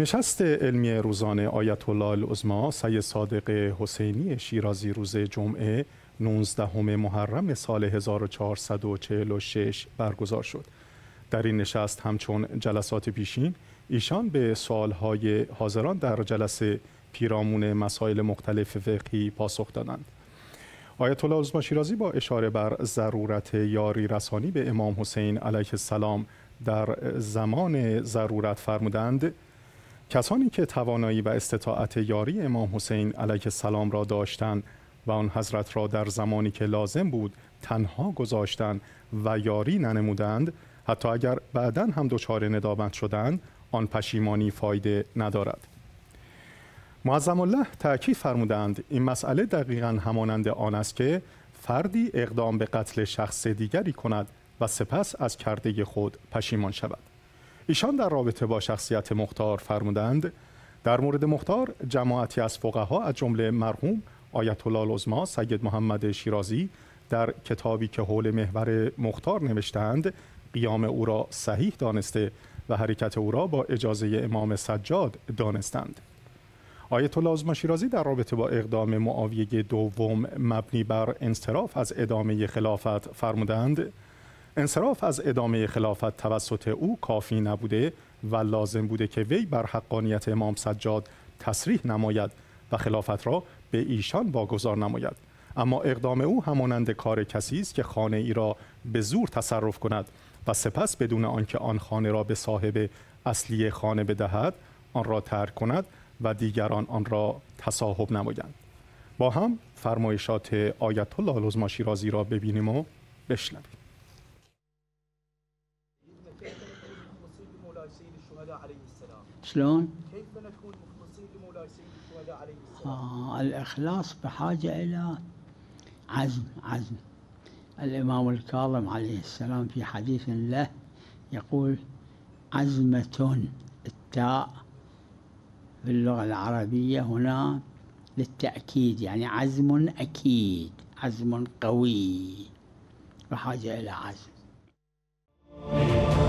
نشست علمی روزانه آیت الله العظما سید صادق حسینی شیرازی روز جمعه 19 محرم سال 1446 برگزار شد. در این نشست همچون جلسات پیشین ایشان به سوالهای حاضران در جلسه پیرامون مسائل مختلف فقهی پاسخ دادند. آیت الله عظما شیرازی با اشاره بر ضرورت یاری رسانی به امام حسین علیه السلام در زمان ضرورت فرمودند کسانی که توانایی و استطاعت یاری امام حسین علیه السلام را داشتند و آن حضرت را در زمانی که لازم بود تنها گذاشتند و یاری ننمودند حتی اگر بعدا هم دچار ندامت شدند آن پشیمانی فایده ندارد معظم الله تأکید فرمودند این مسئله دقیقا همانند آن است که فردی اقدام به قتل شخص دیگری کند و سپس از کرده خود پشیمان شود ایشان در رابطه با شخصیت مختار فرمودند در مورد مختار جماعتی از فقها از جمله مرحوم آیت الله العظما سید محمد شیرازی در کتابی که حول محور مختار نوشتند قیام او را صحیح دانسته و حرکت او را با اجازه امام سجاد دانستند آیت الله عظما شیرازی در رابطه با اقدام معاویه دوم مبنی بر انصراف از ادامه خلافت فرمودند انصراف از ادامه خلافت توسط او کافی نبوده و لازم بوده که وی بر حقانیت امام سجاد تصریح نماید و خلافت را به ایشان واگذار نماید اما اقدام او همانند کار کسی است که خانه ای را به زور تصرف کند و سپس بدون آنکه آن خانه را به صاحب اصلی خانه بدهد آن را ترک کند و دیگران آن را تصاحب نمایند با هم فرمایشات آیت الله لزما را ببینیم و بشنویم سيد الشهداء عليه السلام شلون؟ كيف نكون مخلصين لمولاي سيد الشهداء عليه السلام؟ آه الإخلاص بحاجة إلى عزم عزم الإمام الكاظم عليه السلام في حديث له يقول عزمة التاء في اللغة العربية هنا للتأكيد يعني عزم أكيد عزم قوي بحاجة إلى عزم